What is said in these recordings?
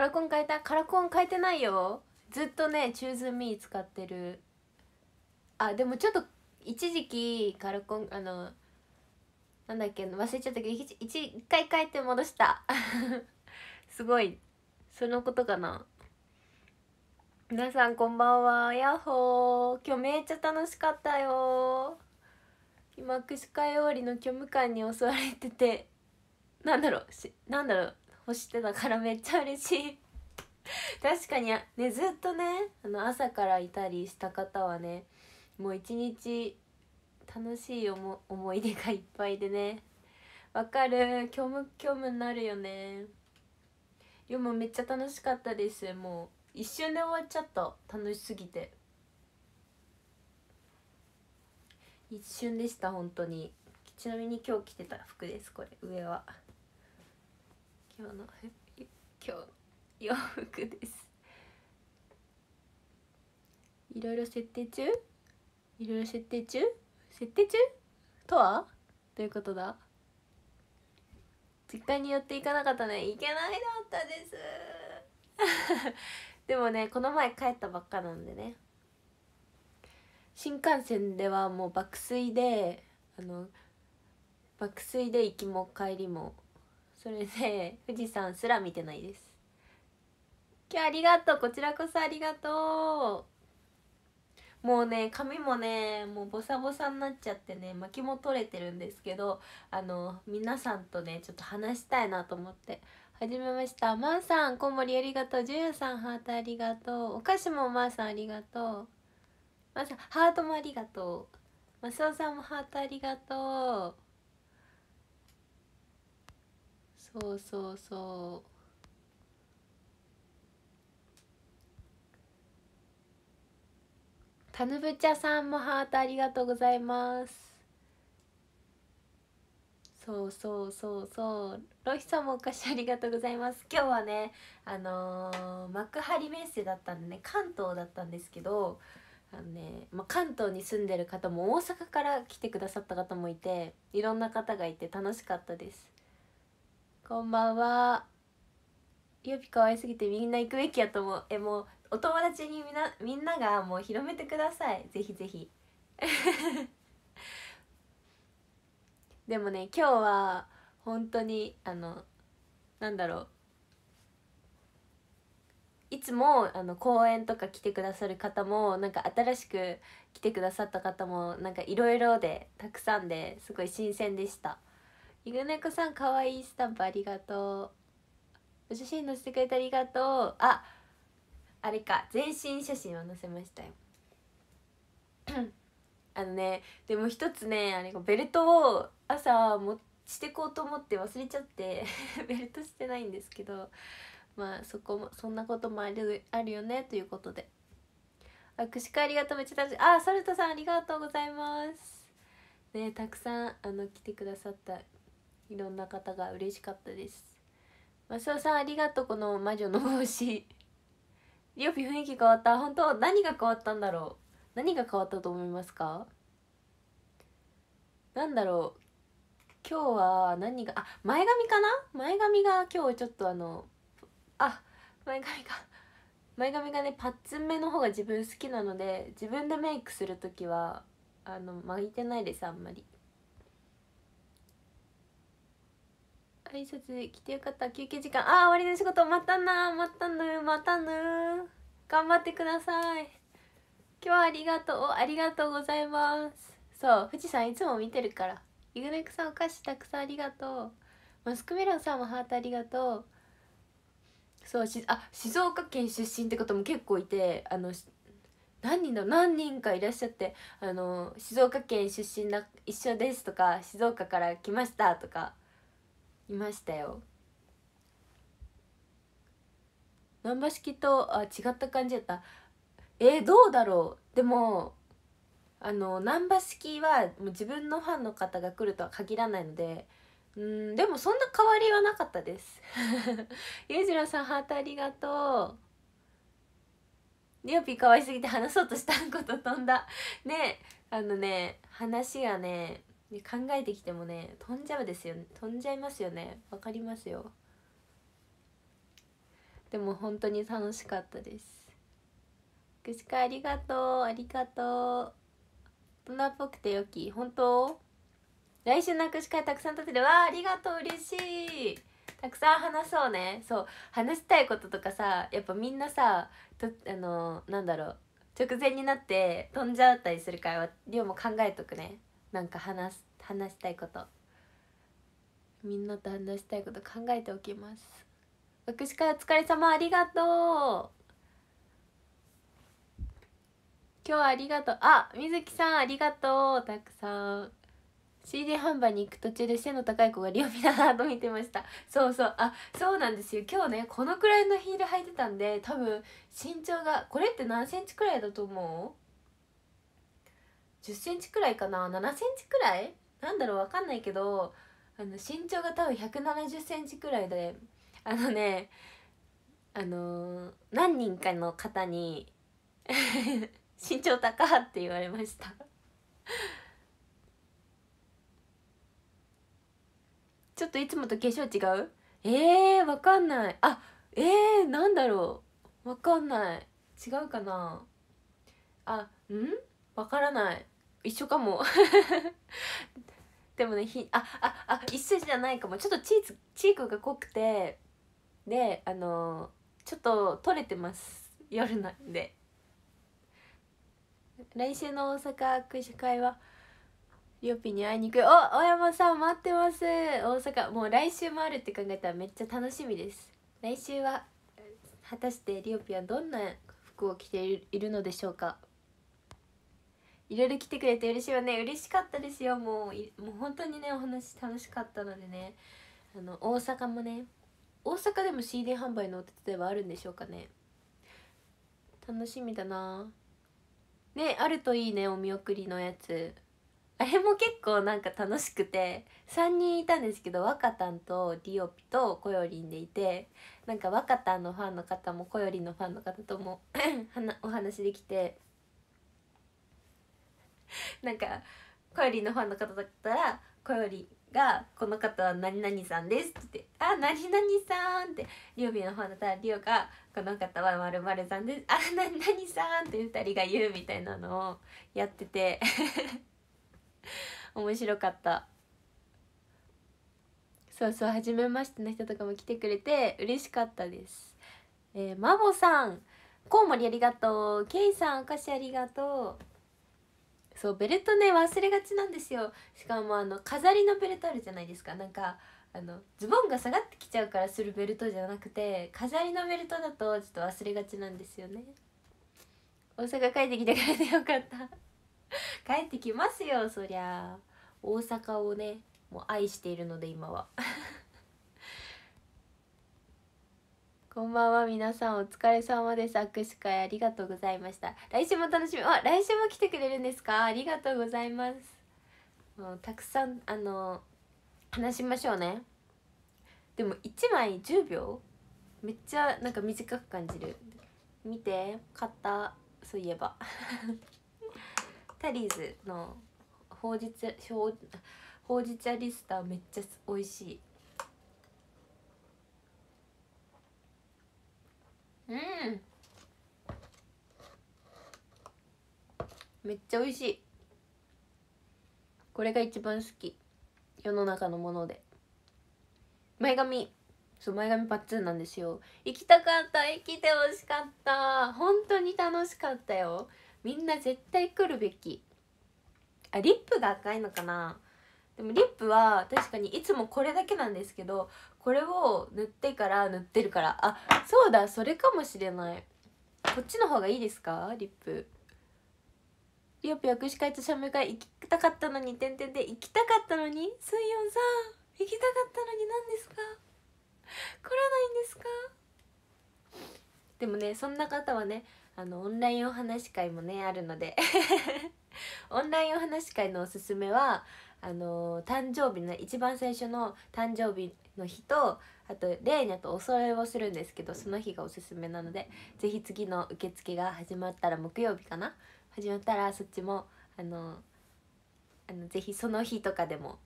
カラコン変えたカラコン変えてないよずっとね「チューズミー使ってるあでもちょっと一時期カラコンあのなんだっけ忘れちゃったけど一回変えて戻した すごいそのことかな皆さんこんばんはヤッホー今日めっちゃ楽しかったよ今握手会終わりの虚無感に襲われててなんだろうしなんだろうをしてたからめっちゃ嬉しい 確かにねずっとねあの朝からいたりした方はねもう一日楽しい思思い出がいっぱいでねわかる虚無虚無になるよねでもめっちゃ楽しかったですもう一瞬で終わっちゃった楽しすぎて一瞬でした本当にちなみに今日着てた服ですこれ上は今日の今日洋服ですいろいろ設定中いろいろ設定中設定中とはどういうことだ実家に寄って行かなかったね行けないだったです でもねこの前帰ったばっかなんでね新幹線ではもう爆睡であの爆睡で行きも帰りもそれで 富士山すら見てないです今日ありがとうこちらこそありがとうもうね髪もねもうボサボサになっちゃってね巻きも取れてるんですけどあの皆さんとねちょっと話したいなと思って始めましたまーさんこんもりありがとうじゅんやさんハートありがとうお菓子もまーさんありがとうまーさんハートもありがとうマスオさんもハートありがとうそうそうそうタヌブチャさんもハートありがとうございますそうそうそうそうロヒさんもお菓子ありがとうございます今日はねあのー、幕張メッセだったんでね関東だったんですけどあのね、まあ、関東に住んでる方も大阪から来てくださった方もいていろんな方がいて楽しかったですこんばんはゆぴ可愛すぎてみんな行くべきやと思うえもうお友達にみなみんながもう広めてくださいぜひぜひ でもね今日は本当にあのなんだろういつもあの公演とか来てくださる方もなんか新しく来てくださった方もなんかいろいろでたくさんですごい新鮮でした。イグネコさん可愛いスタンプありがとうお写真載せてくれてありがとうああれか全身写真を載せましたよ あのねでも一つねあれベルトを朝持してこうと思って忘れちゃって ベルトしてないんですけどまあそこもそんなこともあるあるよねということであ串カありがとうめっちゃ楽しいあソルトさんありがとうございますねたくさんあの来てくださったいろんな方が嬉しかったですマスオさんありがとうこの魔女の帽子リオピ雰囲気変わった本当何が変わったんだろう何が変わったと思いますか何だろう今日は何があ前髪かな前髪が今日ちょっとあのあ前髪が前髪がねパッツン目の方が自分好きなので自分でメイクする時はあの巻いてないですあんまり挨拶来てよかった休憩時間ああ終わりの仕事ったなまたぬまたぬ頑張ってください今日はありがとうありがとうございますそう富士山いつも見てるからイグネクさんお菓子たくさんありがとうマスクメロンさんもハートありがとうそうしあ静岡県出身ってことも結構いてあの何人だ何人かいらっしゃってあの静岡県出身な一緒ですとか静岡から来ましたとかいましたよ難波式とあ違った感じやったえー、どうだろうでもあの難波式はもう自分のファンの方が来るとは限らないのでうんでもそんな変わりはなかったです 裕次郎さんハートありがとうりおぴー可愛すぎて話そうとしたこと飛んだねあのね話がねね、考えてきてもね飛んじゃうですよ飛んじゃいますよねわかりますよでも本当に楽しかったですくしかありがとうありがとう大人っぽくて良き本当来週の握手会たくさん立ててわありがとう嬉しいたくさん話そうねそう話したいこととかさやっぱみんなさとあのなんだろう直前になって飛んじゃったりするから量も考えとくねなんか話す話したいことみんなと話したいこと考えておきます握手会お疲れ様ありがとう今日ありがとうあ水木さんありがとうたくさん CD 販売に行く途中で背の高い子がリオピラだと見てましたそうそうあそうなんですよ今日ねこのくらいのヒール履いてたんで多分身長がこれって何センチくらいだと思う1 0ンチくらいかな7センチくらいなんだろうわかんないけどあの身長が多分1 7 0ンチくらいであのねあのー、何人かの方に 身長高って言われましたちょっといつもと化粧違うえー、わかんないあえー、なんだろうわかんない違うかなあうんわからない一緒かも でもねひあああ一緒じゃないかもちょっとチーズチークが濃くてであのちょっと取れてます夜なんで来週の大阪握手会はりょぴに会いに行くお大山さん待ってます大阪もう来週もあるって考えたらめっちゃ楽しみです来週は果たしてりょぴはどんな服を着ているのでしょうかいろいろ来てくれて嬉しいわね嬉しかったですよもうもう本当にねお話楽しかったのでねあの大阪もね大阪でも CD 販売のお手伝いはあるんでしょうかね楽しみだなねあるといいねお見送りのやつあれも結構なんか楽しくて3人いたんですけど若たんとディオピとこよりんでいてなんか若たんのファンの方もこよりんのファンの方とも お話できて なんかこよりのファンの方だったらこよりが「この方は何々さんです」って言って「あ何々さん」ってリオミのファンだったらリうが「この方は〇〇さんです」「あ何々さん」って2人が言うみたいなのをやってて 面白かったそうそう初めましての人とかも来てくれて嬉しかったですえー、マボさんコウモリありがとうケイさんお菓子ありがとうそうベルトね忘れがちなんですよしかもあの飾りのベルトあるじゃないですかなんかあのズボンが下がってきちゃうからするベルトじゃなくて飾りのベルトだとちょっと忘れがちなんですよね大阪帰ってきてくれてよかった 帰ってきますよそりゃ大阪をねもう愛しているので今は こんばんは皆さんお疲れ様です握手会ありがとうございました来週も楽しみあ来週も来てくれるんですかありがとうございますもうたくさんあの話しましょうねでも1枚10秒めっちゃなんか短く感じる見て買ったそういえばタリーズのほうじ茶ほうじ茶リスターめっちゃ美味しいうんめっちゃ美味しいこれが一番好き世の中のもので前髪そう前髪パッツンなんですよ行きたかった生きてほしかった本当に楽しかったよみんな絶対来るべきあリップが赤いのかなでもリップは確かにいつもこれだけなんですけどこれを塗ってから塗ってるからあそうだそれかもしれないこっちの方がいいですかリップリオピ握手会と社名会行きたかったのに点々で行きたかったのに水温さん行きたかったのに何ですか来れないんですかでもねそんな方はねあのオンラインお話し会もねあるので オンラインお話し会のおすすめはあの誕生日の、一番最初の誕生日の日とあとレーニャとお揃いをするんですけどその日がおすすめなので是非次の受付が始まったら木曜日かな始まったらそっちもあのあのぜひその日とかでも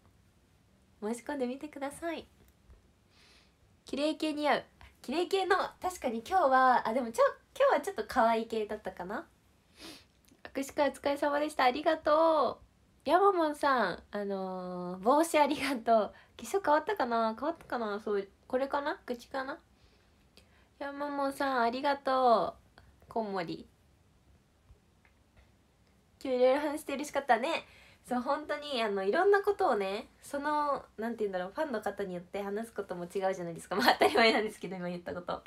申し込んでみてください綺麗系似合う綺麗系の確かに今日はあでもちょ今日はちょっと可愛い系だったかな握手会お疲れ様でしたありがとうヤマモンさんあのー、帽子ありがとう基礎変わったかな変わったかなそうこれかな口かなヤマモンさんありがとうこんもり今日いろいろ話して嬉しかったねそう本当にあのいろんなことをねそのなんて言うんだろうファンの方によって話すことも違うじゃないですかまあ当たり前なんですけど今言ったこと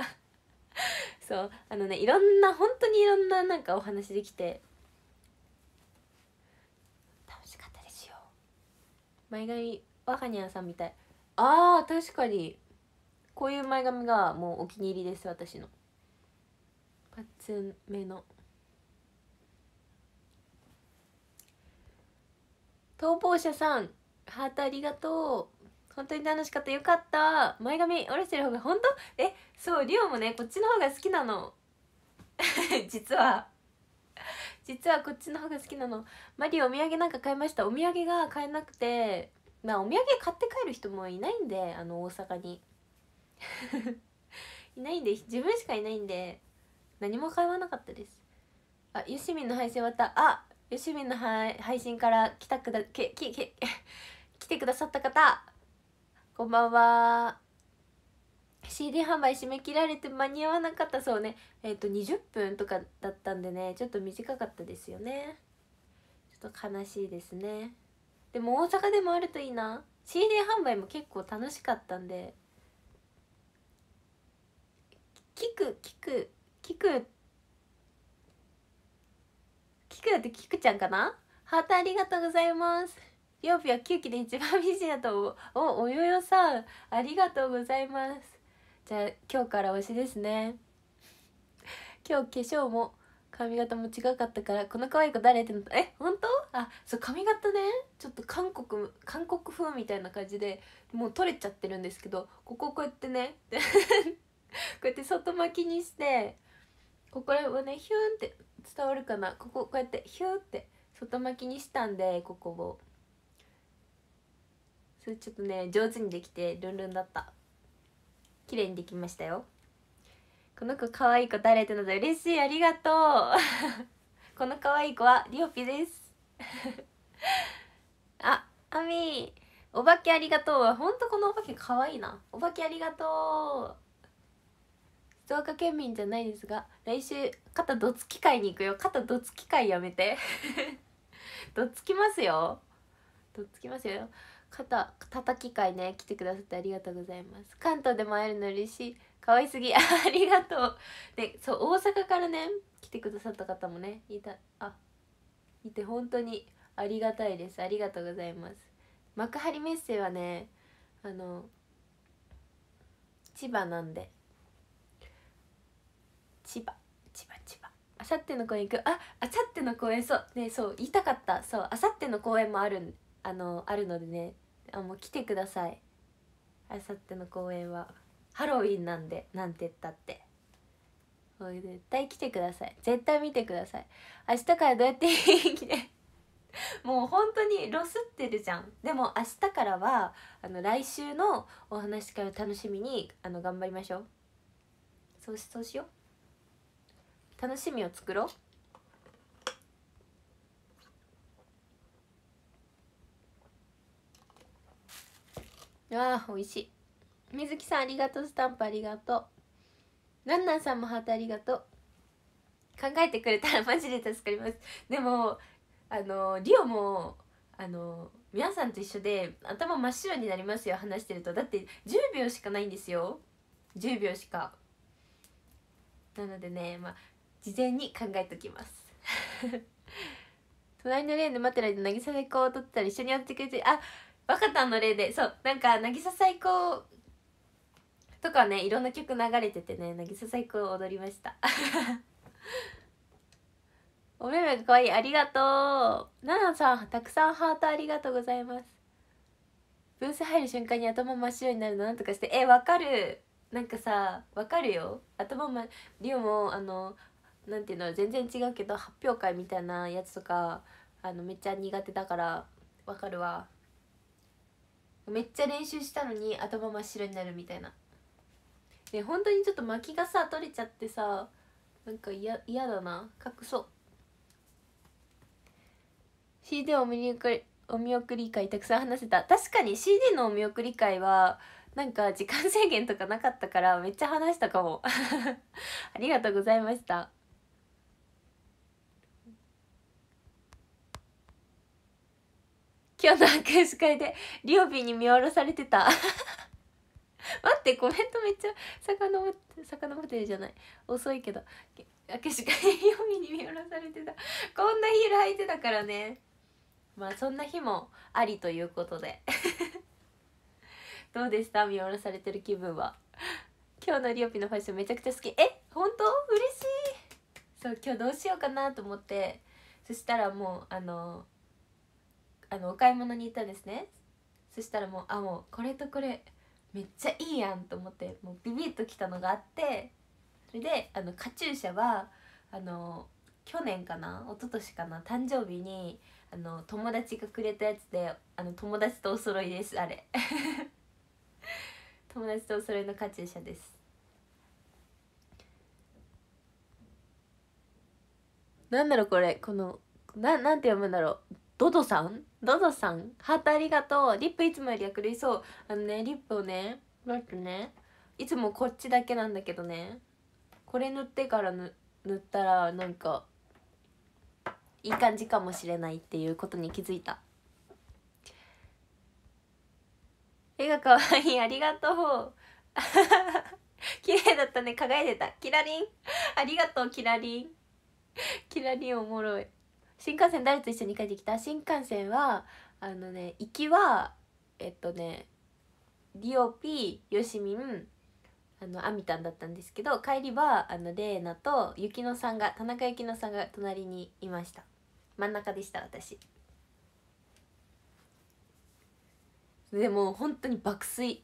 そうあのねいろんな本当にいろんななんかお話できて前髪若にゃんさんみたいあー確かにこういう前髪がもうお気に入りです私のパッツン目の逃亡者さんハートありがとう本当に楽しかったよかった前髪折れてる方が本当えそうリオもねこっちの方が好きなの 実は実はこっちの方が好きなのマリオお土産なんか買いましたお土産が買えなくてまあお土産買って帰る人もいないんであの大阪に いないんで自分しかいないんで何も買わなかったですあユしみんの配信終わったあゆしみんの配信から来たくだけけけ来てくださった方こんばんは CD 販売締め切られて間に合わなかったそうねえっ、ー、と20分とかだったんでねちょっと短かったですよねちょっと悲しいですねでも大阪でもあるといいな CD 販売も結構楽しかったんで聞く聞く聞く聞くって聞くちゃんかなハートありがとうございますぴよぴよ9期で一番美人だと思うおおよよさんありがとうございますじゃあ今日から推しですね今日化粧も髪型も違かったからこの可愛い子誰ってなったえ本当あそう髪型ねちょっと韓国韓国風みたいな感じでもう取れちゃってるんですけどこここうやってね こうやって外巻きにしてここらはねヒューンって伝わるかなこここうやってヒューって外巻きにしたんでここをそれちょっとね上手にできてルンルンだった綺麗にできましたよこの子可愛い子誰ってのだ嬉しいありがとう この可愛い子はリオピです あアミお化けありがとう本当このお化け可愛いなお化けありがとう静岡県民じゃないですが来週肩どつき会に行くよ肩どつき会やめて どつきますよどつきますよ肩叩き会ね来てくださってありがとうございます関東でも会えるの嬉しい可愛すぎ ありがとうでそう大阪からね来てくださった方もねいたあいて本当にありがたいですありがとうございます幕張メッセはねあの千葉なんで千葉千葉千葉あさっての公演行くああさっての公演そうねそう言いたかったそうあさっての公演もあるんあのあるのでねあもう来てください明後っての公演はハロウィンなんでなんて言ったってもう絶対来てください絶対見てください明日からどうやって気てもう本当にロスってるじゃんでも明日からはあの来週のお話から楽しみにあの頑張りましょうそうしそうしよう楽しみを作ろうあー美味しい水木さんありがとうスタンプありがとうランナーさんもハートありがとう考えてくれたらマジで助かりますでもあのリオもあの皆さんと一緒で頭真っ白になりますよ話してるとだって10秒しかないんですよ10秒しかなのでねまあ事前に考えときます 隣のレーンで待ってる間渚でこう撮ったら一緒にやってくれてあ若田の例でそうなんか渚最高とかねいろんな曲流れててね渚最高踊りました おめめかわいいありがとうななさんたくさんハートありがとうございますブース入る瞬間に頭真っ白になるのなんとかしてえわかるなんかさわかるよ頭まリオもあのなんていうの全然違うけど発表会みたいなやつとかあのめっちゃ苦手だからわかるわめっちゃ練習したのに頭真っ白になるみたいなね本当にちょっと巻きがさ取れちゃってさなんか嫌だな隠そう CD お見送りお見送り会たくさん話せた確かに CD のお見送り会はなんか時間制限とかなかったからめっちゃ話したかも ありがとうございました今日の握手会でリオビーに見下ろされてた待ってコメントめっちゃ遡って遡ってるじゃない遅いけど握手会リオピーに見下ろされてた こんなヒール履いてたからねまあそんな日もありということで どうでした見下ろされてる気分は今日のリオピのファッションめちゃくちゃ好きえ本当嬉しいそう今日どうしようかなと思ってそしたらもうあのーあのお買い物に行ったんですねそしたらもうあもうこれとこれめっちゃいいやんと思ってもうビビッときたのがあってそれであのカチューシャはあの去年かな一昨年かな誕生日にあの友達がくれたやつであの友達とお揃いですあれ 友達とお揃いのカチューシャですなんだろうこれこのななんて読むんだろうドドさんドドさんハートありがとうリップいつもより明るいそうあのねリップをねだってねいつもこっちだけなんだけどねこれ塗ってから塗ったらなんかいい感じかもしれないっていうことに気づいた絵がわいいありがとう 綺麗だったね輝いてたキラリンありがとうキラリンキラリンおもろい新幹線誰と一緒に帰ってきた新幹線はあのね行きはえっとねリオピーよしみんあのアミタンだったんですけど帰りはあのレーナとゆきのさんが田中ゆきのさんが隣にいました真ん中でした私でも本当に爆睡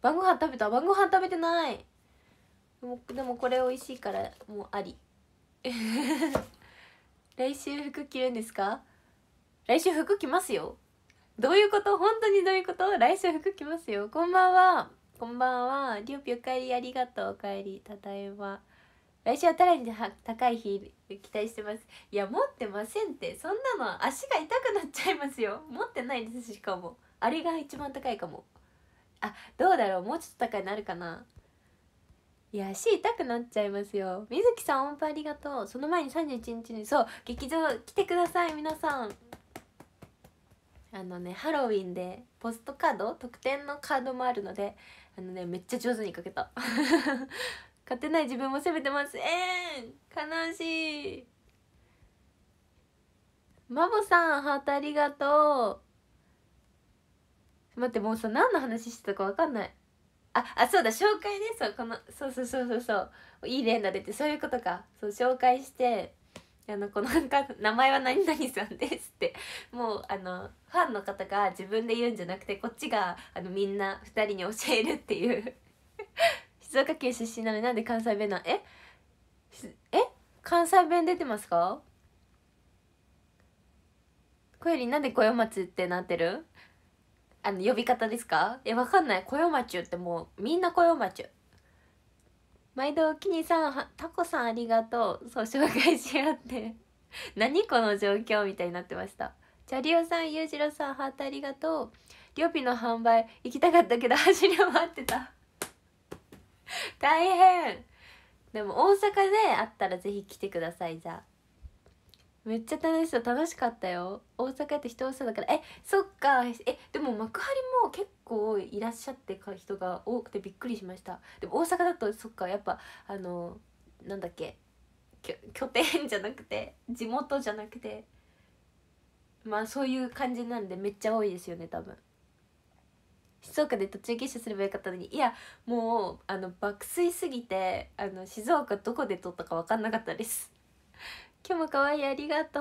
晩ご飯食べた晩ご飯食べてないでもこれ美味しいからもうあり来週服着るんですか来週服着ますよどういうこと本当にどういうこと来週服着ますよこんばんはこんばんはりょぴおかえりありがとうおかえりただいま来週はたらに高い日期待してますいや持ってませんってそんなの足が痛くなっちゃいますよ持ってないですしかもあれが一番高いかもあどうだろうもうちょっと高いなるかないや足痛くなっちゃいますよ水木さん音符ありがとうその前に31日にそう劇場来てください皆さんあのねハロウィンでポストカード特典のカードもあるのであのねめっちゃ上手に書けた 勝てない自分も責めてますえー、悲しいマボさんハートありがとう待ってもうさ何の話してたかわかんないああそうだ紹介ねそうこのそうそうそうそうそういい連打出てそういうことかそう紹介してあのこのか 名前は何々さんですってもうあのファンの方が自分で言うんじゃなくてこっちがあのみんな2人に教えるっていう 静岡県出身なのになんで関西弁なんええ関西弁出てますか小よりなんで小夜町ってなってるあの呼び方ですかえわかんない「こよまちゅ」ってもうみんな「こよまちゅ」毎度おきにさんタコさんありがとうそう紹介し合って 何この状況みたいになってましたチャリオさん裕次郎さんハートありがとうりょぴの販売行きたかったけど走り回ってた大変でも大阪で会ったらぜひ来てくださいじゃあめっちゃ楽しそう楽しかったよ大阪って人多そうだからえそっかえでも幕張も結構いらっしゃってか人が多くてびっくりしましたでも大阪だとそっかやっぱあのなんだっけ拠点じゃなくて地元じゃなくてまあそういう感じなんでめっちゃ多いですよね多分静岡で途中下車すればよかったのにいやもうあの爆睡すぎてあの静岡どこで撮ったか分かんなかったです今日も可愛いありがと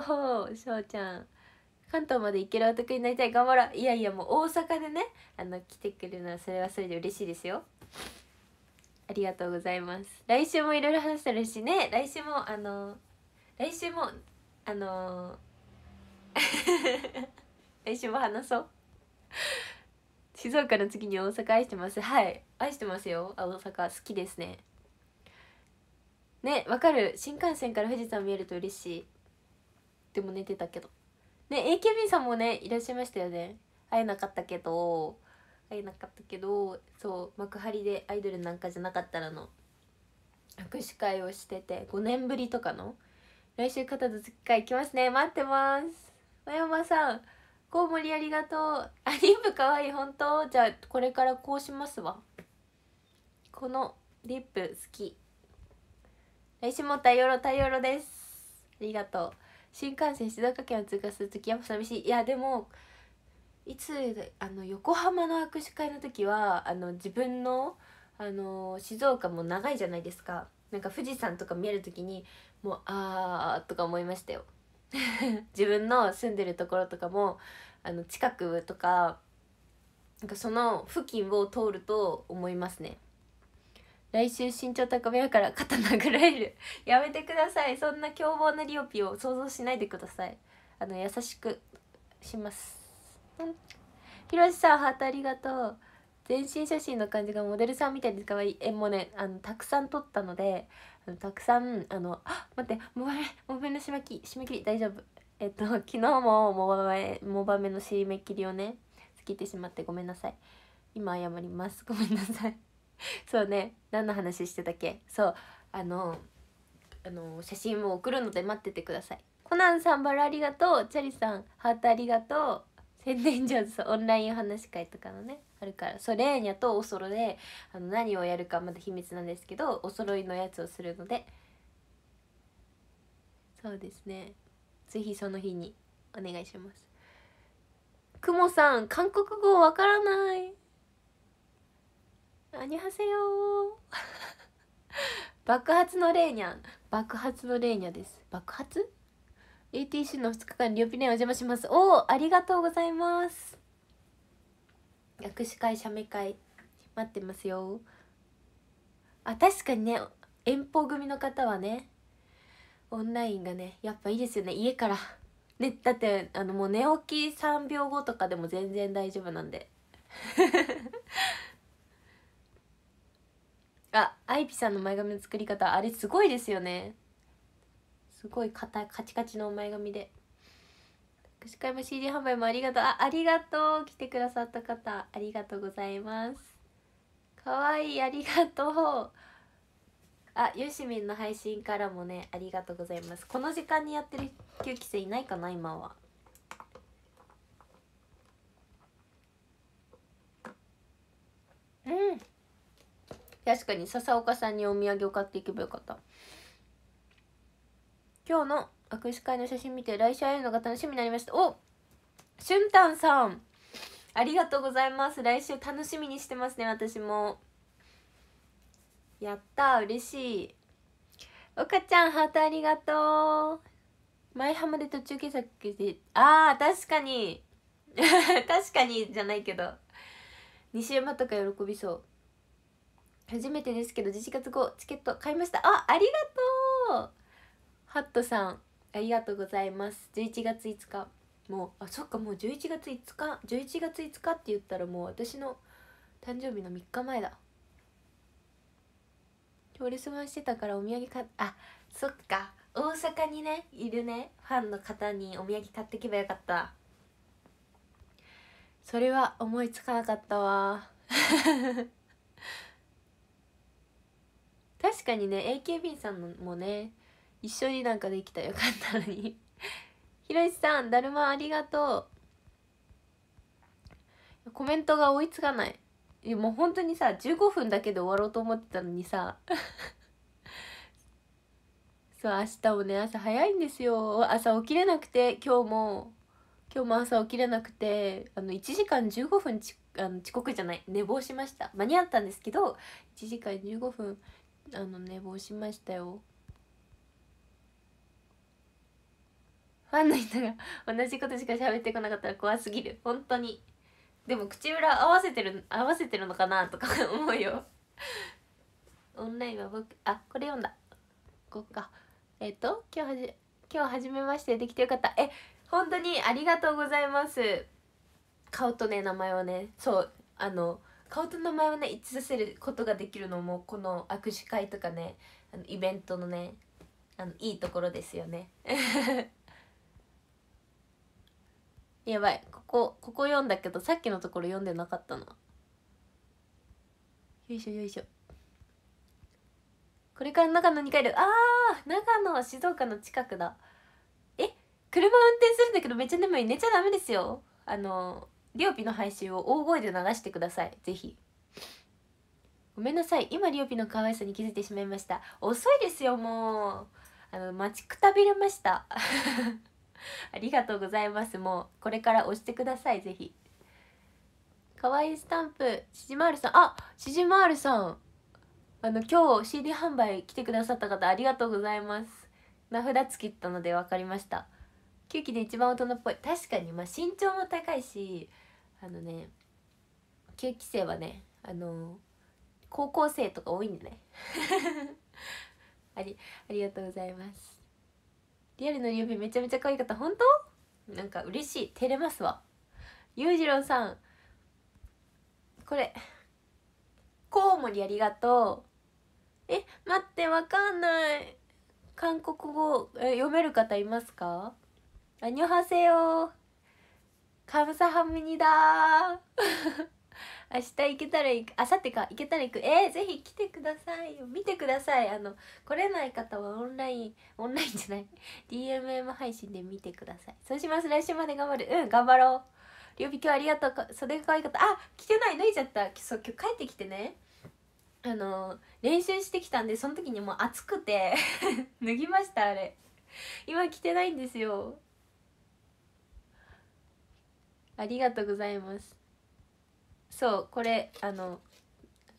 うしょうちゃん関東まで行けるお得になりたい頑張ろういやいやもう大阪でねあの来てくるのはそれはそれで嬉しいですよありがとうございます来週もいろいろ話したらしいね来週もあの来週もあの 来週も話そう静岡の次に大阪愛してますはい愛してますよ大阪好きですねねわかる新幹線から富士山見えると嬉しいでも寝てたけどね AKB さんもねいらっしゃいましたよね会えなかったけど会えなかったけどそう幕張でアイドルなんかじゃなかったらの握手会をしてて5年ぶりとかの来週肩とけ会行きますね待ってます真山さんコウモリありがとうあリップかわいい本当じゃあこれからこうしますわこのリップ好きしもたよろたよろですありがとう新幹線静岡県を通過する時やっぱ寂しいいやでもいつあの横浜の握手会の時はあの自分のあの静岡も長いじゃないですかなんか富士山とか見える時にもうあーとか思いましたよ 自分の住んでるところとかもあの近くとかなんかその付近を通ると思いますね来週身長高めやから肩殴られる やめてくださいそんな凶暴なリオピを想像しないでくださいあの優しくしますうんひろしさんハートありがとう全身写真の感じがモデルさんみたいで可愛いえもうねあのたくさん撮ったのであのたくさんあのあ待ってモバメモバメの締め切り締め切り大丈夫えっと 昨日もモバメモバメの締め切りをね過ぎてしまってごめんなさい今謝りますごめんなさい そうね何の話してたっけそうあのあの写真を送るので待っててくださいコナンさんバラありがとうチャリさんハートありがとう宣伝上手オンラインお話会とかのねあるからそうレーニャとおそろであの何をやるかまだ秘密なんですけどお揃いのやつをするのでそうですね是非その日にお願いしますくもさん韓国語わからない何にはせよ 爆発のレーニャ爆発のレーニャです爆発 ATC の2日間リオピネお邪魔しますおおありがとうございます握手会写メ会待ってますよあ確かにね遠方組の方はねオンラインがねやっぱいいですよね家からねだってあのもう寝起き3秒後とかでも全然大丈夫なんであアイピさんの前髪の作り方あれすごいですよねすごい硬いカチカチの前髪で串会も CD 販売もありがとうあありがとう来てくださった方ありがとうございますかわいいありがとうあよしみんの配信からもねありがとうございますこの時間にやってる9期生いないかな今はうん確かに笹岡さんにお土産を買っていけばよかった今日の握手会の写真見て来週会えるのが楽しみになりましたおしゅんたんさんありがとうございます来週楽しみにしてますね私もやった嬉しい岡ちゃんハートありがとう舞浜で途中検索ああ確かに 確かにじゃないけど西山とか喜びそう初めてですけど11月後チケット買いましたあありがとうハットさんありがとうございます11月5日もうあそっかもう11月5日11月5日って言ったらもう私の誕生日の3日前だお留守番してたからお土産買っあそっか大阪にねいるねファンの方にお土産買ってけばよかったそれは思いつかなかったわ確かにね AKB さんもね一緒になんかできたよかったのに ひろしさんだるまありがとうコメントが追いつかないもう本当にさ15分だけで終わろうと思ってたのにさ そう明日もね朝早いんですよ朝起きれなくて今日も今日も朝起きれなくてあの1時間15分ちあの遅刻じゃない寝坊しました間に合ったんですけど1時間15分あの寝坊しましたよファンの人が同じことしか喋ってこなかったら怖すぎる本当にでも口裏合わせてる合わせてるのかなとか 思うよオンラインは僕あこれ読んだこっかえっ、ー、と今日はじ今日初めましてできてよかったえ本当にありがとうございます顔とね名前はねそうあの顔と名前をね一致させることができるのもこの握手会とかねあのイベントのねあのいいところですよね やばいここここ読んだけどさっきのところ読んでなかったのよいしょよいしょこれから長野に帰るあー長野静岡の近くだえ車運転するんだけどめっちゃ眠い寝ちゃダメですよあのリオピの配信を大声で流してくださいぜひごめんなさい今リオピの可愛さに気づいてしまいました遅いですよもうあの待ちくたびれました ありがとうございますもうこれから押してくださいぜひ可愛いスタンプシジマールさんあシジマールさんあの今日 CD 販売来てくださった方ありがとうございます名札付きったので分かりました9期で一番大人っぽい確かにまあ身長も高いしあのね9期生はねあの高校生とか多いんでね ありありがとうございますリアルのリめちゃめちゃ可愛かった本当なんか嬉しい照れますわ裕次郎さんこれコウモリありがとうえ待ってわかんない韓国語え読める方いますかあにょはせよカムサハムニだ 明日行けたら行く明後日か行けたら行くえー、ぜひ来てくださいよ見てくださいあの来れない方はオンラインオンラインじゃない DMM 配信で見てくださいそうします来週まで頑張るうん頑張ろうりょうびきょありがとう袖が可愛かったあ着てない脱いじゃったそう今日帰ってきてねあの練習してきたんでその時にもう暑くて 脱ぎましたあれ今着てないんですよありがとうございますそうこれあの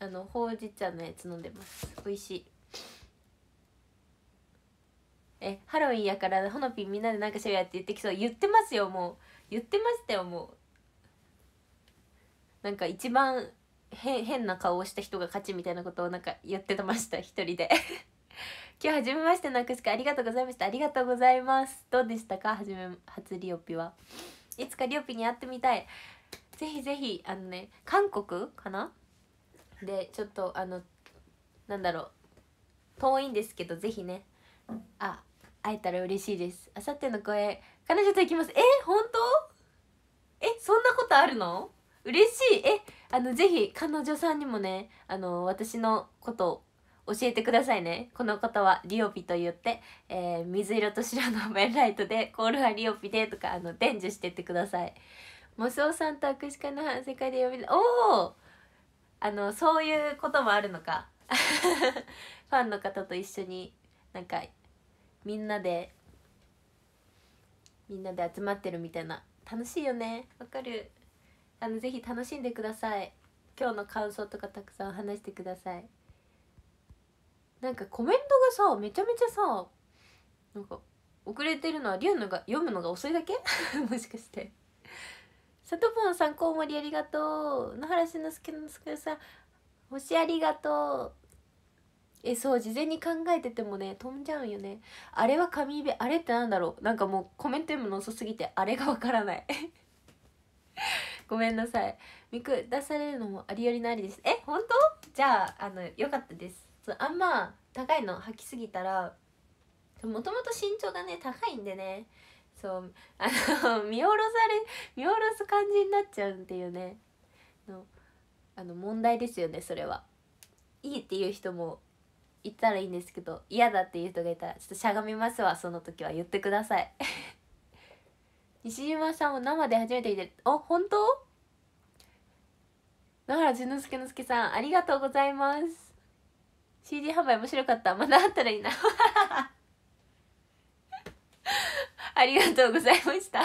あのほうじ茶のやつ飲んでます美味しいえハロウィンやからほのぴんみんなでなんかしようやって言ってきそう言ってますよもう言ってましたよもうなんか一番変な顔をした人が勝ちみたいなことをなんか言ってました一人で 今日初めましてなくすかありがとうございましたありがとうございますどうでしたか初め初リオピはいつかリョピに会ってみたいぜひぜひあのね韓国かなでちょっとあのなんだろう遠いんですけどぜひねあ会えたら嬉しいですあさっての声彼女と行きますえ本当えそんなことあるの嬉しいえあのぜひ彼女さんにもねあの私のこと教えてくださいねこの方はリオピと言って、えー、水色と白のペンライトでコールはリオピでとかあの伝授してってくださいマスオさんと握手会の反省会で呼びおおあのそういうこともあるのか ファンの方と一緒になんかみんなでみんなで集まってるみたいな楽しいよねわかるあのぜひ楽しんでください今日の感想とかたくさん話してくださいなんかコメントがさめちゃめちゃさなんか遅れてるのは龍のが読むのが遅いだけ もしかしてさとぽんさんこうもりありがとう野原しのすけのすけさん星ありがとうえそう事前に考えててもね飛んじゃうよねあれは神指あれってなんだろうなんかもうコメント読むの遅すぎてあれがわからない ごめんなさい見下されるのもありよりなりですえ本当じゃああのよかったですあんま高いの履きすぎたらもともと身長がね高いんでねそうあの 見下ろされ見下ろす感じになっちゃうっていうねのあの問題ですよねそれはいいっていう人もいたらいいんですけど嫌だっていう人がいたらちょっとしゃがみますわその時は言ってください 西島さんを生で初めて見てあ本当野原淳之介のすけさんありがとうございます CD 販売面白かったまだあったらいいなありがとうございました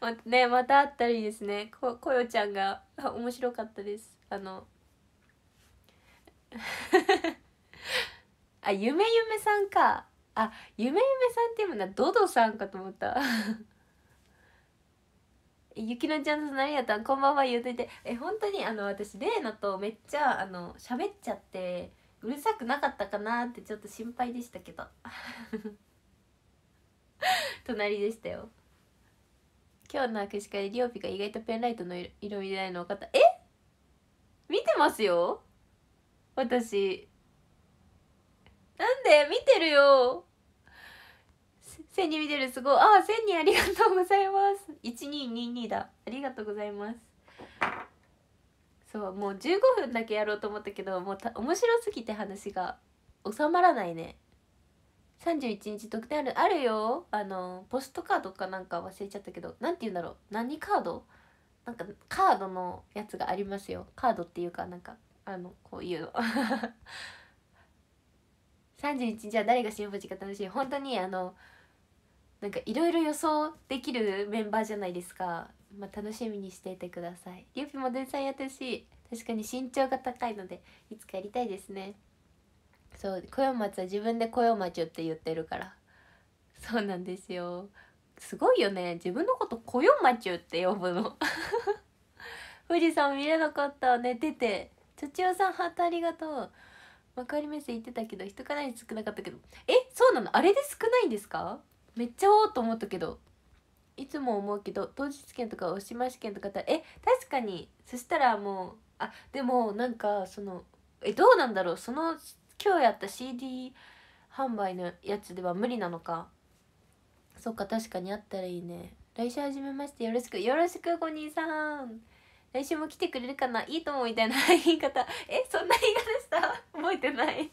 まねまたあったらいいですねここよちゃんが面白かったですあの あゆめゆめさんかあゆめゆめさんっていうのはドドさんかと思ったゆきのちゃんとなりやったこんばんは言うといてえ本当にあの私レのナとめっちゃあの喋っちゃってうるさくなかったかなってちょっと心配でしたけど 隣でしたよ今日の握手会でりオぴが意外とペンライトの色味ないの分かったえ見てますよ私なんで見てるよ1人見てるすごいああ1000人ありがとうございます1222だありがとうございますそうもう15分だけやろうと思ったけどもう面白すぎて話が収まらないね31日特典あるあるよあのポストカードかなんか忘れちゃったけど何て言うんだろう何カードなんかカードのやつがありますよカードっていうかなんかあのこういうの31 日は誰が新聞地が楽しい本当にあのなんかいろいろ予想できるメンバーじゃないですか、まあ、楽しみにしていてくださいゆぴもデザインやってほしい確かに身長が高いのでいつかやりたいですねそう小夜松は自分で小夜町って言ってるからそうなんですよすごいよね自分のこと小夜町って呼ぶの 富士山見れなかった寝てて土代さんハートありがとう分かりません言ってたけど人かなり少なかったけどえそうなのあれで少ないんですかめっちゃおおと思ったけどいつも思うけど当日券とかおしま試券とかだえ確かにそしたらもうあでもなんかそのえどうなんだろうその今日やった CD 販売のやつでは無理なのかそっか確かにあったらいいね来週始めましてよろしくよろしく5人さん来週も来てくれるかないいともみたいな 言い方えそんな言い方した覚えてない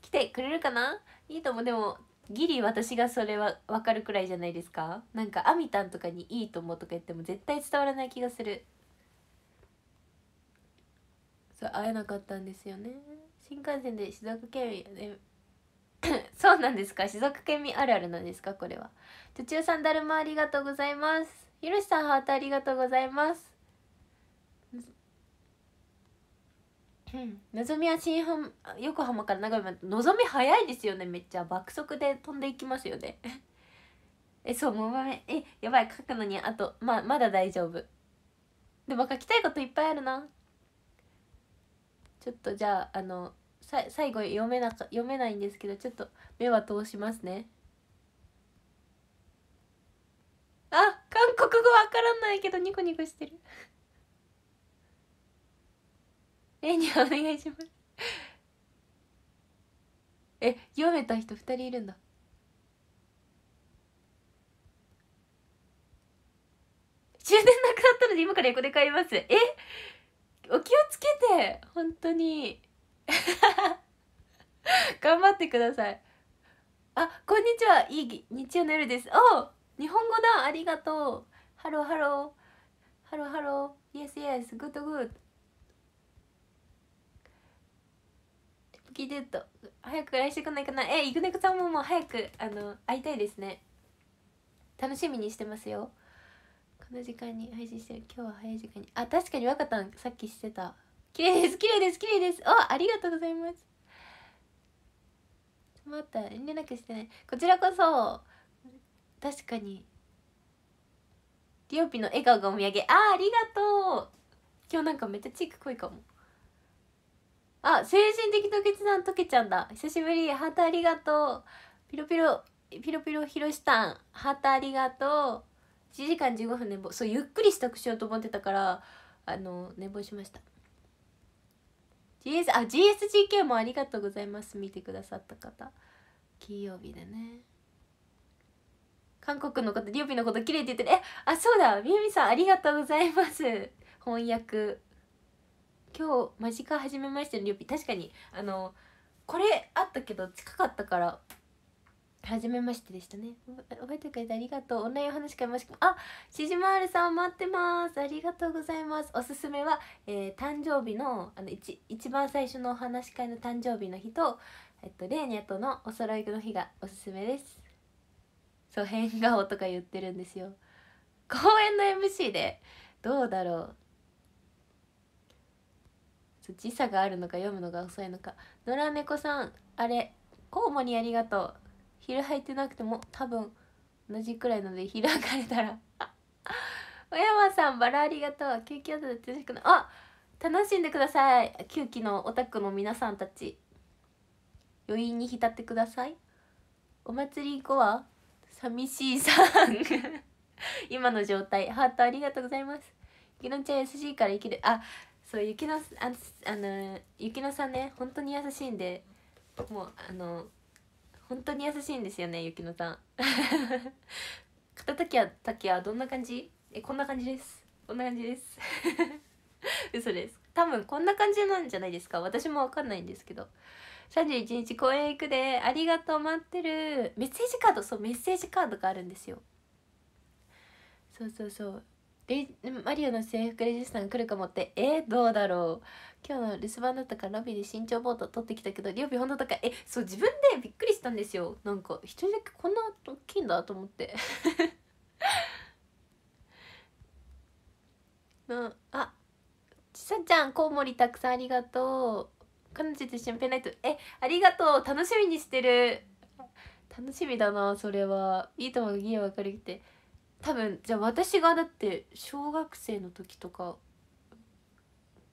来てくれるかないいともでもギリ私がそれは分かるくらいじゃないですかなんかあみたんとかに「いいと思う」とか言っても絶対伝わらない気がするそう会えなかったんですよね新幹線で静岡県民、ね、そうなんですか静岡県民あるあるなんですかこれは途中さんだるまありがとうございますひろしさんハートありがとうございますうん、のぞみは新横浜から名古屋までのぞみ早いですよねめっちゃ爆速で飛んでいきますよね えそうもうめえやばい書くのにあとままだ大丈夫でも書きたいこといっぱいあるなちょっとじゃああのさ最後読めなか読めないんですけどちょっと目は通しますねあ韓国語わからないけどニコニコしてるレにお願いしますえ読めた人2人いるんだ終電なくなったので今から横で帰りますえお気をつけて本当に 頑張ってくださいあこんにちはいい日曜の夜ですお日本語だありがとうハローハローハローハローイエスイエスグッドグッドキーデート早く来週来ないかなえイグネクさんももう早くあの会いたいですね楽しみにしてますよこの時間に配信してる今日は早い時間にあ確かに若たさっきしてた綺麗です綺麗です綺麗ですおありがとうございますまた遠慮なくしてねこちらこそ確かにリオピの笑顔がお土産ああありがとう今日なんかめっちゃチーク濃いかもあ精神的な決断とけちゃんだ久しぶりハートありがとうピロピロピロピロひろしたんハートありがとう1時間15分寝坊そうゆっくり支度しようと思ってたからあの寝坊しました GS あ GSGK もありがとうございます見てくださった方金曜日でね韓国の方リオピのこと綺麗って言ってるえあそうだみゆみさんありがとうございます翻訳今日マジ始めましてのリョピ確かにあのこれあったけど近かったから初めましてでしたね覚えてくれてありがとうオンラインお話会もしくもあしじまるさん待ってますありがとうございますおすすめは、えー、誕生日のあの一一番最初のお話会の誕生日の日とえっとレーニャとのお揃いの日がおすすめですそう変顔とか言ってるんですよ公演の MC でどうだろう時差があるのか読むのが遅いのか野良猫さんあれコウモにありがとう昼入ってなくても多分同じくらいので開かれたら小 山さんバラありがとう休憩だで楽しくなあ楽しんでください休憩のオタクの皆さんたち余韻に浸ってくださいお祭り行こうは寂しいさん 今の状態ハートありがとうございますゆきのちゃん優しいから生きるあそう雪乃あの雪乃さんね本当に優しいんでもうあの本当に優しいんですよね雪乃さん片時はたはどんな感じえこんな感じですこんな感じです 嘘です多分こんな感じなんじゃないですか私もわかんないんですけど31日公園行くでありがとう待ってるメッセージカードそうメッセージカードがあるんですよそうそうそうマリオの制服レジスタン来るかもってえー、どうだろう今日の留守番だったからロビーで身長ボート取ってきたけどリオビ本当とかえそう自分でびっくりしたんですよなんか一人だけこんな大きいんだと思って なあちさちゃんコウモリたくさんありがとう彼女と一緒にペンライトえありがとう楽しみにしてる楽しみだなそれはいいともギア分かるって多分じゃあ私がだって小学生の時とか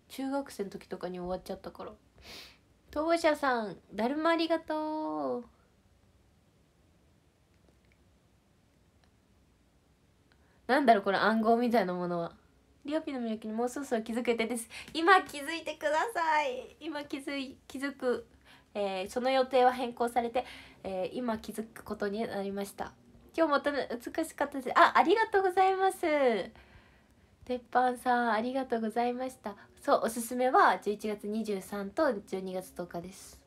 中学生の時とかに終わっちゃったから当社さんだるまありがとうなんだろうこの暗号みたいなものはリオピの魅力にもうそろそろ気づけてです今気づいてください今気づい気づく、えー、その予定は変更されて、えー、今気づくことになりました今日も美しかったですあありがとうございます鉄板さんありがとうございましたそうおすすめは11月23と12月10日です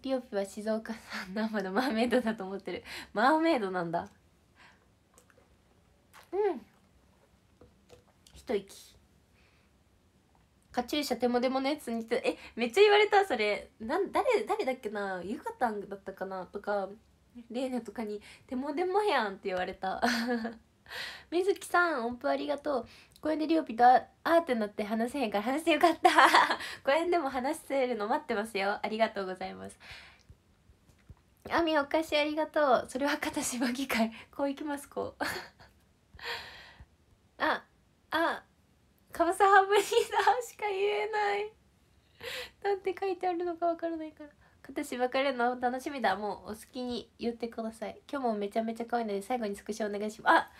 リオピは静岡さん生のマーメイドだと思ってるマーメイドなんだうん一息カチューシャ手もでものやつにてえめっちゃ言われたそれなん誰誰だっけなゆかたんだったかなとかレーナとかに「でもでもやん」って言われた 水木さん音符ありがとう公園でりょうぴとあーってなって話せへんから話してよかった公園 でも話せるの待ってますよありがとうございますあみお菓子ありがとうそれは肩しばき会こういきますこう ああかぶさハーブさしか言えないなんて書いてあるのかわからないから私年別れるの楽しみだもうお好きに言ってください今日もめちゃめちゃ可愛いので最後にスクショお願いしますあ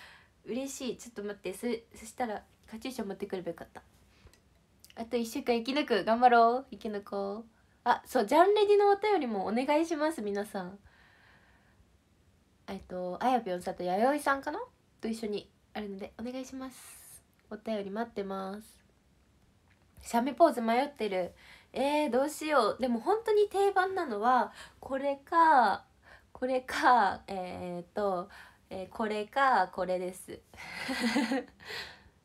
嬉しいちょっと待ってそそしたらカチューシャ持ってくればよかったあと1週間生き抜く頑張ろう生き抜こうあそうジャンレディのお便りもお願いします皆さんえっとあやぴょんさんとやよいさんかなと一緒にあるのでお願いしますお便り待ってますシャミポーズ迷ってるえー、どうしようでも本当に定番なのはこれかこれかえー、っと、えー、これかこれです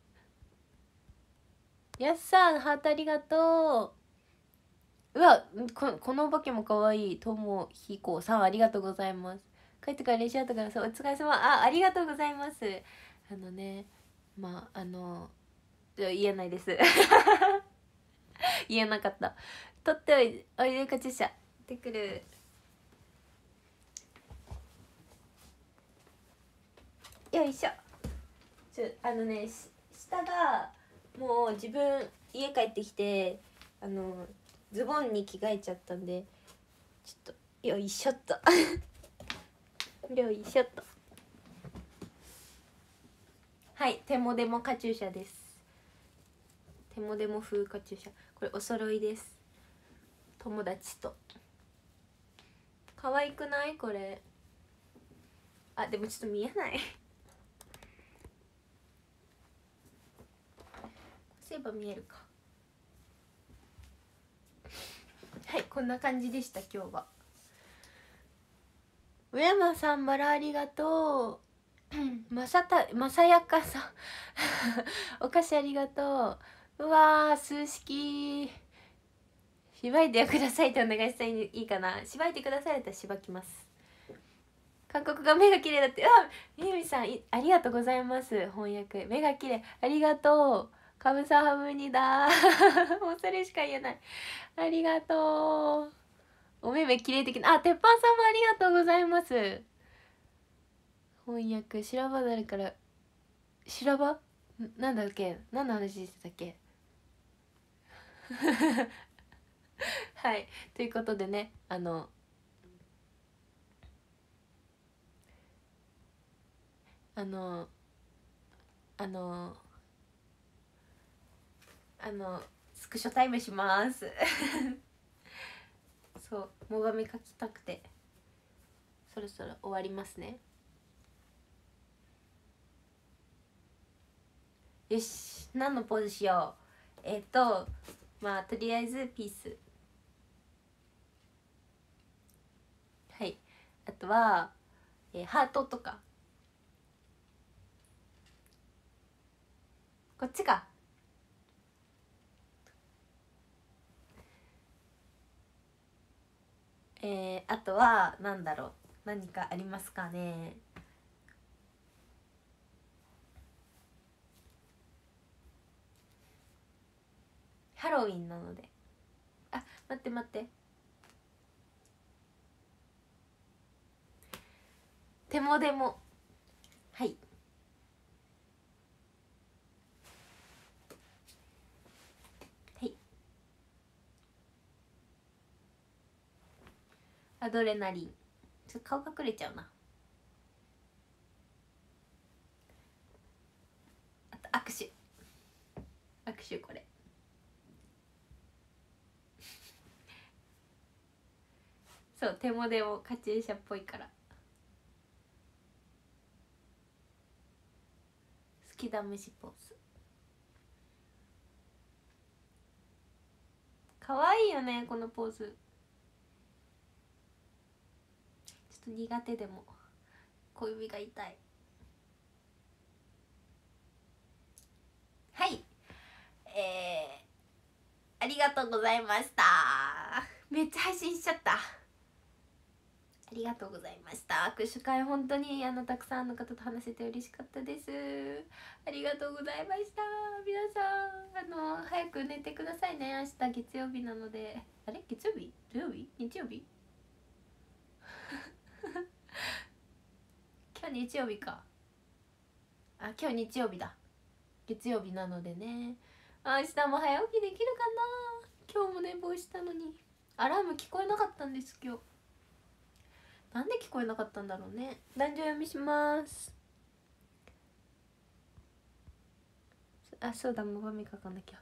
やっさんハートありがとううわここのお化けもかわいいともひこさんありがとうございます帰ってから練習あったからそうお疲れ様あありがとうございますあのねまああの言えないです言えなかった取っておいおいでカチューシャってくるよいしょちょあのね下がもう自分家帰ってきてあのズボンに着替えちゃったんでちょっとよいしょっと よいしょっとはい手もでもカチューシャです手もでも風カチューシャこれお揃いです友達と可愛くないこれあでもちょっと見えないそういえば見えるかはいこんな感じでした今日は上山さんバラありがとう まさたまさやかさん お菓子ありがとううわー数式しばいてくださいってお願いしたいいいかなしばいてくださいだったらしばきます韓国が目が綺麗だってあみゆみさんいありがとうございます翻訳目が綺麗ありがとうカムサハムニだ もうそれしか言えないありがとうお目目綺麗的なあ鉄板さんもありがとうございます翻訳修羅場なるから修羅場なんだっけ何の話してたっけ はいということでねあのあのあのあのスクショタイムします そうもがみ書きたくてそろそろ終わりますねよし何のポーズしようえっ、ー、とまあとりあえずピースはいあとは、えー、ハートとかこっちかえー、あとは何だろう何かありますかねハロウィンなのであ待って待って手もでもはいはいアドレナリンちょっと顔隠れちゃうなあと握手握手これそう手もでもカチューシャっぽいから好きだ虫ポーズかわいいよねこのポーズちょっと苦手でも小指が痛いはいえー、ありがとうございましためっちゃ配信しちゃったありがとうございました握手会本当にあのたくさんの方と話せて嬉しかったですありがとうございました皆さんあの早く寝てくださいね明日月曜日なのであれ月曜日土曜日日曜日 今日日曜日かあ今日日曜日だ月曜日なのでね明日も早起きできるかな今日も寝坊したのにアラーム聞こえなかったんです今日こえなかったんだろうね男女読みしますあそうだもばみ書かなきゃ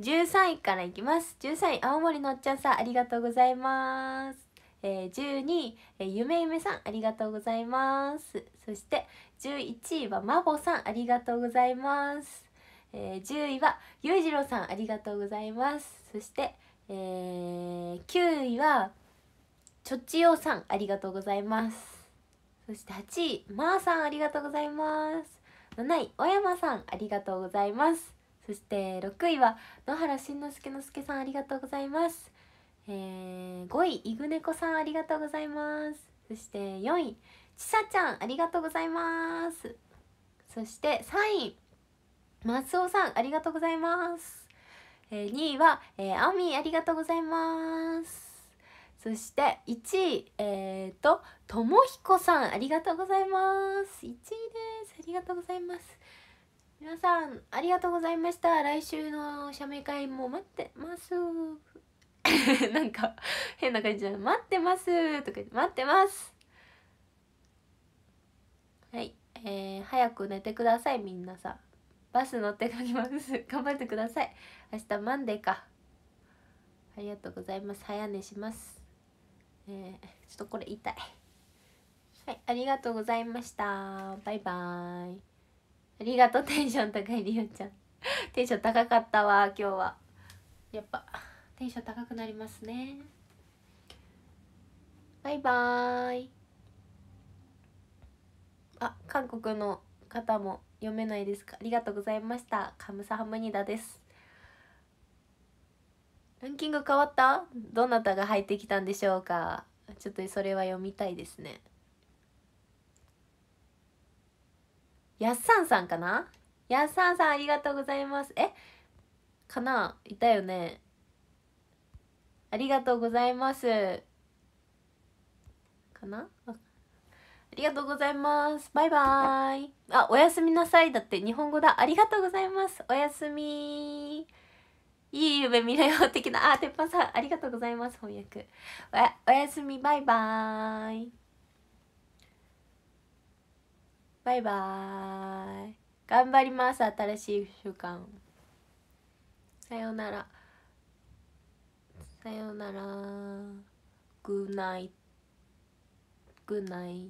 13位からいきます13位青森のおっちゃんさんありがとうございます、えー、12位、えー、ゆめゆめさんありがとうございますそして11位はまぼさんありがとうございますえー、10位はゆじろうさんありがとうございますそして、えー、9位はちょっちようさんありがとうございますそして8位まー、あ、さんありがとうございます7位小山さんありがとうございますそして6位は野原しんのすけのすけさんありがとうございます、えー、5位イグネコさんありがとうございますそして4位ちさちゃんありがとうございますそして3位松尾さんありがとうございます、えー、2位は、えー、アミありがとうございますそして1位えっ、ー、とともひこさんありがとうございます1位ですありがとうございます皆さんありがとうございました来週の社名会も待ってます なんか変な感じじゃ待ってますとか言って待ってますはいえー、早く寝てくださいみんなさバス乗って帰きます 頑張ってください明日マンデーかありがとうございます早寝しますねちょっとこれ痛いはいありがとうございましたバイバーイありがとうテンション高いりおちゃん テンション高かったわ今日はやっぱテンション高くなりますねバイバーイあ韓国の方も読めないですかありがとうございましたカムサハムニダですランキング変わったどなたが入ってきたんでしょうかちょっとそれは読みたいですねやっさんさんかなやっさんさんありがとうございますえかないたよねありがとうございますかなありがとうございますバイバーイあおやすみなさいだって日本語だありがとうございますおやすみいい夢見ろよ的なあ鉄板さんありがとうございます翻訳おやおやすみバイバーイバイバーイ頑張ります新しい習慣さようならさようならグーナイグーナイ